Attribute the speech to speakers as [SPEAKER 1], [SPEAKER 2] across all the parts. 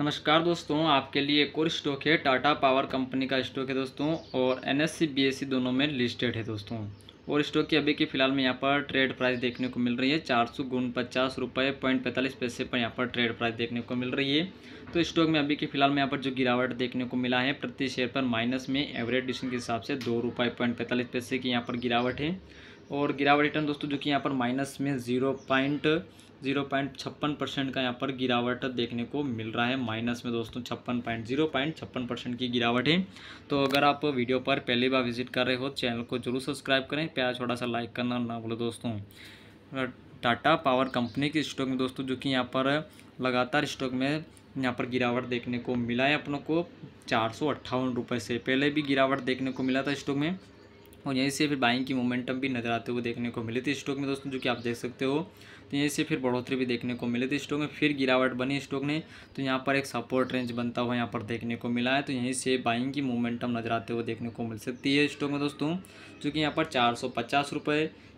[SPEAKER 1] नमस्कार दोस्तों आपके लिए एक और स्टॉक है टाटा पावर कंपनी का स्टॉक है दोस्तों और एन एस दोनों में लिस्टेड है दोस्तों और स्टॉक की अभी की फ़िलहाल में यहाँ पर ट्रेड प्राइस देखने को मिल रही है चार सौ गुण पचास रुपये पॉइंट पैंतालीस पैसे पर यहाँ पर ट्रेड प्राइस देखने को मिल रही है तो स्टॉक में अभी की फ़िलहाल में यहाँ पर जो गिरावट देखने को मिला है प्रति शेयर पर माइनस में एवरेज डिशन के हिसाब से दो रुपये पॉइंट पैंतालीस पैसे की यहाँ पर गिरावट है और गिरावट रिटर्न दोस्तों जो कि यहाँ पर माइनस में ज़ीरो पॉइंट जीरो पॉइंट छप्पन परसेंट का यहाँ पर गिरावट देखने को मिल रहा है माइनस में दोस्तों छप्पन पॉइंट जीरो पॉइंट छप्पन परसेंट की गिरावट है तो अगर आप वीडियो पर पहली बार विजिट कर रहे हो चैनल को जरूर सब्सक्राइब करें प्यार छोटा सा लाइक करना ना बोले दोस्तों टाटा पावर कंपनी के स्टॉक में दोस्तों जो कि यहाँ पर लगातार स्टॉक में यहाँ पर गिरावट देखने को मिला है अपनों को चार सौ से पहले भी गिरावट देखने को मिला था स्टॉक में और यहीं से फिर बाइंग की मोमेंटम भी नज़र आते हुए देखने को मिली थी स्टॉक में दोस्तों जो कि आप देख सकते हो तो यहीं से फिर बढ़ोतरी भी देखने को मिली थी स्टॉक में फिर गिरावट बनी स्टॉक ने तो यहाँ पर एक सपोर्ट रेंज बनता हुआ यहाँ पर देखने को मिला है तो यहीं से बाइंग की मोमेंटम नज़र आते हुए देखने को मिल सकती है स्टॉक में दोस्तों जो कि यहाँ पर चार सौ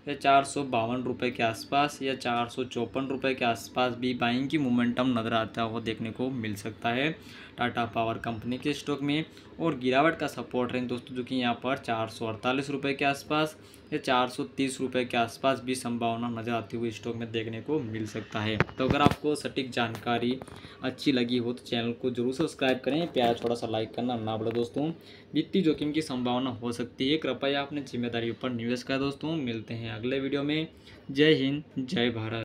[SPEAKER 1] या चार सौ बावन रुपये के आसपास या चार सौ चौपन रुपये के आसपास भी बाइंग की मोमेंटम नज़र आता हुआ देखने को मिल सकता है टाटा पावर कंपनी के स्टॉक में और गिरावट का सपोर्ट रेंज दोस्तों जो कि यहाँ पर चार सौ अड़तालीस रुपये के आसपास ये चार सौ तीस रुपये के आसपास भी संभावना नज़र आती हुई स्टॉक में देखने को मिल सकता है तो अगर आपको सटीक जानकारी अच्छी लगी हो तो चैनल को जरूर सब्सक्राइब करें प्यार थोड़ा सा लाइक करना ना बड़े दोस्तों वित्तीय जोखिम की संभावना हो सकती है कृपया अपने जिम्मेदारी पर निवेश करें दोस्तों मिलते हैं अगले वीडियो में जय हिंद जय भारत